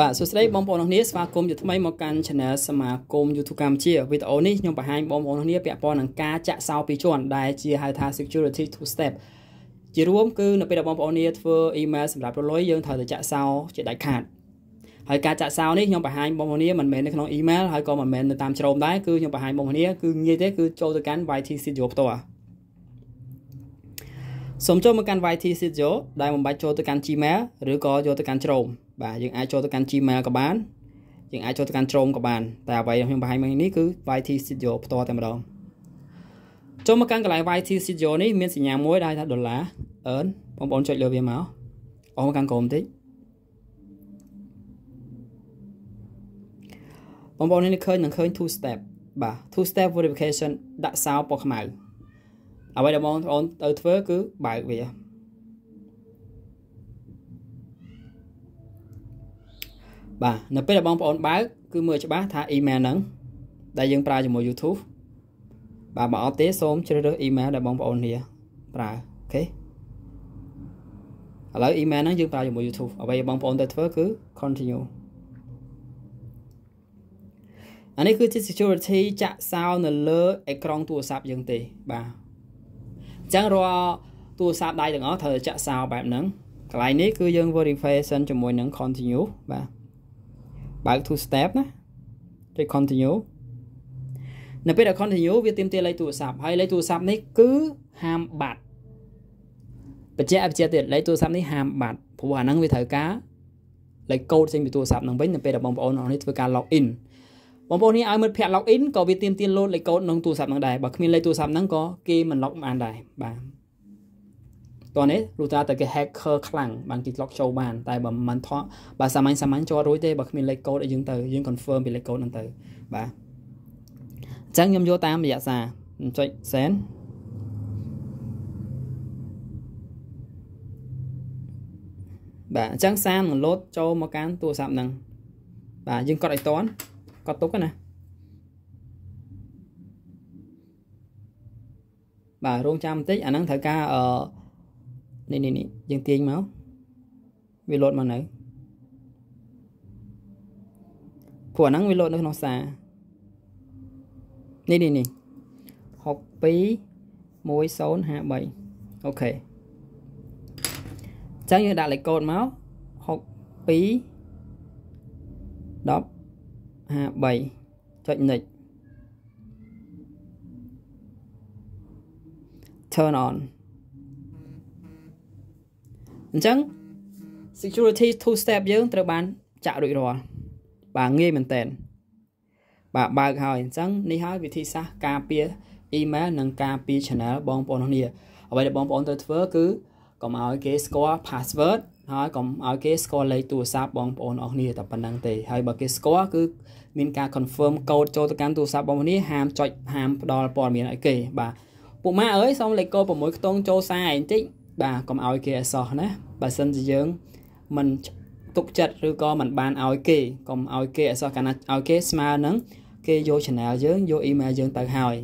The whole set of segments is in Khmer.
បាទសួស្តីបងប្អូនអរគ្នាស្វាគមន៍ជាថ្មីមកកាន់ Channel សមាគម YouTube កម្ពុជាវីដេអូនេះខ្ញុំបង្ហាញបងប្អូនអរគ្នាពាក់ព័ន្ធនឹងការចាក់សោពីជាន់ដែលជាហៅថា security two step ជារួម គឺនៅពេលដែលបងប្អូនអរគ្នាធ្វើ email សម្រាប់រលុយយើងត្រូវតែចាក់សោជាដាច់ខាត ហើយការចាក់សោនេះខ្ញុំបង្ហាញបងប្អូនអរគ្នាមិនមែននៅក្នុង email ហើយក៏មិនមែននៅតាមជ្រោមដែរគឺខ្ញុំបង្ហាញបងប្អូនអរគ្នាគឺងាយទេគឺចូលទៅកាន់ YT Studio ផ្ទាល់សូមចូលមកកាន់ YT Studio ដែលបំបាច់ចូលទៅកាន់ Gmail ឬក៏យកទៅកាន់ Chrome បាទយើងអាចចូលទៅកាន់ Gmail ក៏បានយើងអាចចូលទៅកាន់ Chrome ក៏បានតែអ្វីដែលខ្ញុំបង្ហាញមកនេះគឺ YT Studio ផ្ទាល់តែម្ដងចូលមកកាន់កន្លែង YT Studio នេះមានសញ្ញាមួយដែលថាដុល្លារ earn បងប្អូនចុចលើវាមកអស់មកកាន់ក្រុមបន្តិចបងប្អូននេះឃើញនឹងឃើញ two step បាទ two step verification ដាក់សោពណ៌ខ្មៅអ្វីដែលបងប្អូនទៅធ្វើគឺបើកវាបាទនៅពេលដែលបងប្អូនបើកគឺមើលច្បាស់ថា email ហ្នឹងដែលយើងប្រើជាមួយ YouTube បាទបើអត់ទេសូមជ្រើសរើស email ដែលបងប្អូននេះប្រើអូខេឥឡូវ email ហ្នឹងយើងប្រើជាមួយ YouTube អ្វីដែលបងប្អូនទៅធ្វើគឺ continue អានេះគឺជា security ចាក់សោនៅលើអេក្រង់ទូរស័ព្ទយើងទេបាទចឹងរាល់ទូរស័ព្ទដៃទាំងអស់ត្រូវចាក់សោបែបហ្នឹងកន្លែងនេះគឺយើង verify សិនជាមួយនឹង continue បាទបើក two step ណាចុច continue នៅពេលដែល continue វាទាមទារលេខទូរស័ព្ទហើយលេខទូរស័ព្ទនេះគឺហាមបាត់បច្ចេកអបច្ចេកទៀតលេខទូរស័ព្ទនេះហាមបាត់ព្រោះអាហ្នឹងវាត្រូវការលេខកូដផ្សេងពីទូរស័ព្ទហ្នឹងវិញនៅពេលដែលបងប្អូនអរនេះធ្វើការ log in បងប្អូននេះឲ្យមិត្តភ័ក្តិ login ក៏វាទាមទារលោតលេខកូដក្នុងទូរស័ព្ទហ្នឹងដែរបើគ្មានលេខទូរស័ព្ទហ្នឹងក៏គេមិន log បានដែរបាទតោះនេះលុះត្រាតែគេ hacker ខ្លាំងបានគេ log ចូលបានតែបើមិនថតបើសាមញ្ញសាមញ្ញចូលរួចទេបើគ្មានលេខកូដឲ្យយើងទៅយើង confirm ពីលេខកូដហ្នឹងទៅបាទអញ្ចឹងខ្ញុំយកតាមរយៈសារចុច send បាទអញ្ចឹងសារនឹងលោត ចូលមកកាន់ទូរស័ព្ទហ្នឹងបាទយើងកត់ឲ្យតាន់កត់ទុកណាបាទរងចាំបន្តិចអាហ្នឹងត្រូវការអឺនេះនេះយើងទាញមកវាលោតមកនៅព្រោះអាហ្នឹងវាលោតនៅក្នុងសារនេះនេះនេះ62 1053អូខេអញ្ចឹងយើងដាក់លេខកូដមក62 10 53ចុចនិច turn on អញ្ចឹង security two step យើង ត្រូវបាន ចាក់រួចរាល់បាទងាយមែនតើបាទបើកហើយអញ្ចឹងនេះហើយវិធីសាស្ត្រការពារ email និងការពារ channel បងប្អូននោះនេះអ្វីដែលបងប្អូនត្រូវធ្វើគឺកុំឲ្យគេស្គាល់ password ហើយកុំឲ្យគេស្គាល់លេខទូរស័ព្ទបងប្អូនអស់គ្នាតែប៉ុណ្ណឹងទេហើយបើគេស្គាល់គឺ មានការ confirm កូដចូលទៅកាន់ទូរស័ព្ទបងប្អូននេះហាមចុចហាមផ្ដល់ព័ត៌មានឲ្យគេបាទពូម៉ាអើយសូមលេខកូដ6ខ្ទង់ចូលសារឯងតិចបាទកុំឲ្យគេអសោះណាបើសិនជាយើងមិនទុកចិត្តឬក៏មិនបានឲ្យគេកុំឲ្យគេអសោះកាលណាឲ្យគេស្មើនឹងគេយក channel យើងយក email យើងទៅហើយ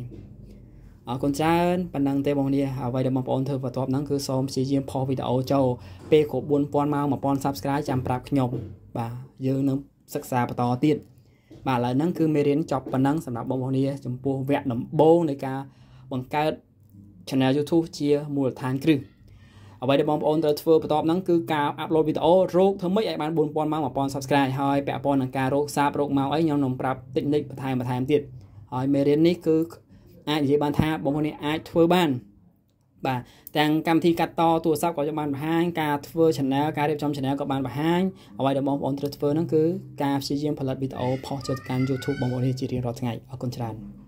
អរគុណច្រើនប៉ុណ្ណឹងទេបងប្អូនអ្វីដែលបងប្អូនធ្វើបន្ទាប់ហ្នឹងគឺសូមព្យាយាមផុសវីដេអូចូលពេលគ្រប់4000ម៉ោង1000 Subscribe ចាំប្រាប់ខ្ញុំបាទយើងនឹងសិក្សាបន្តទៀតបាទឥឡូវហ្នឹងគឺមេរៀនចប់ប៉ុណ្ណឹងសម្រាប់បងប្អូនចំពោះវគ្គដំបូងនៃការបង្កើត Channel YouTube ជាមូលដ្ឋានគ្រឹះអ្វីដែលបងប្អូនត្រូវធ្វើបន្ទាប់ហ្នឹងគឺការអាប់ឡូតវីដេអូរោគធ្វើម៉េចឲ្យបាន4000ម៉ោង1000 Subscribe ហើយពាក់ព័ន្ធនឹងការរោគសាបរោគម៉ោងអីខ្ញុំនឹងប្រាប់តិចនិចបន្ថែមបន្ថែមទៀតហើយមេរៀននេះគឺអាចនិយាយបានថាបងប្អូននេះអាចធ្វើបានបាទទាំងកម្មវិធីកាត់តទូរស័ព្ទក៏បានបង្ហាញការធ្វើ channel ការរៀបចំ channel ក៏បានបង្ហាញអ្វីដែលបងប្អូនត្រូវធ្វើហ្នឹងគឺការព្យាយាមផលិតវីដេអូផុសចូលកាន់ YouTube បងប្អូននេះជារៀងរាល់ថ្ងៃអរគុណច្រើន